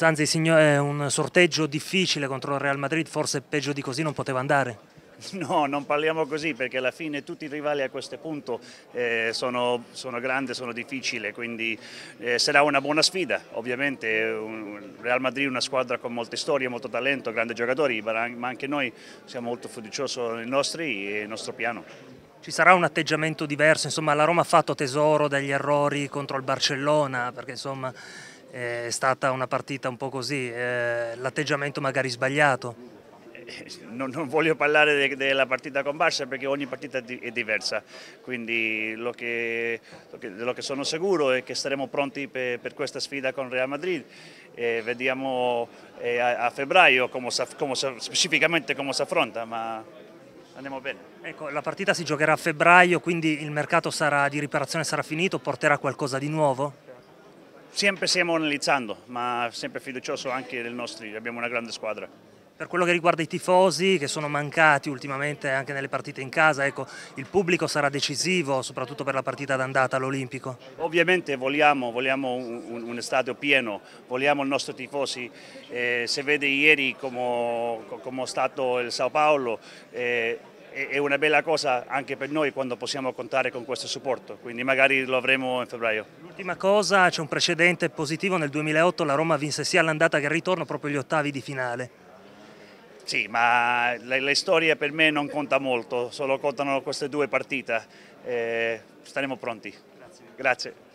Sanzi, signore, eh, è un sorteggio difficile contro il Real Madrid, forse peggio di così non poteva andare. No, non parliamo così perché alla fine tutti i rivali a questo punto eh, sono, sono, grandi, sono difficili, quindi eh, sarà una buona sfida. Ovviamente un, Real Madrid è una squadra con molte storie, molto talento, grandi giocatori, ma anche noi siamo molto fiduciosi nei nostri e il nostro piano. Ci sarà un atteggiamento diverso, insomma la Roma ha fatto tesoro dagli errori contro il Barcellona, perché insomma è stata una partita un po' così, eh, l'atteggiamento magari sbagliato. Eh, non, non, voglio parlare de, della partita con Barça perché ogni partita è, di, è diversa, quindi lo che, lo, che, lo che, sono sicuro è che saremo pronti per, per questa sfida con Real Madrid e vediamo eh, a, a, febbraio come, come, specificamente come si affronta, ma andiamo bene. Ecco, la partita si giocherà a febbraio, quindi il mercato sarà, di riparazione sarà finito, porterà qualcosa di nuovo? Sempre stiamo analizzando, ma sempre fiducioso anche dei nostri, abbiamo una grande squadra. Per quello che riguarda i tifosi che sono mancati ultimamente anche nelle partite in casa, ecco, il pubblico sarà decisivo soprattutto per la partita d'andata all'Olimpico? Ovviamente vogliamo, vogliamo un, un, stadio pieno, vogliamo i nostri tifosi. Eh, se vede ieri come è stato il Sao Paolo, eh, è una bella cosa anche per noi quando possiamo contare con questo supporto, quindi magari lo avremo in febbraio. L'ultima cosa, c'è un precedente positivo, nel 2008 la Roma vinse sia l'andata che il ritorno proprio gli ottavi di finale. Sì, ma le, la, storia per me non conta molto, solo contano queste due partite, eh, staremo pronti. Grazie. Grazie.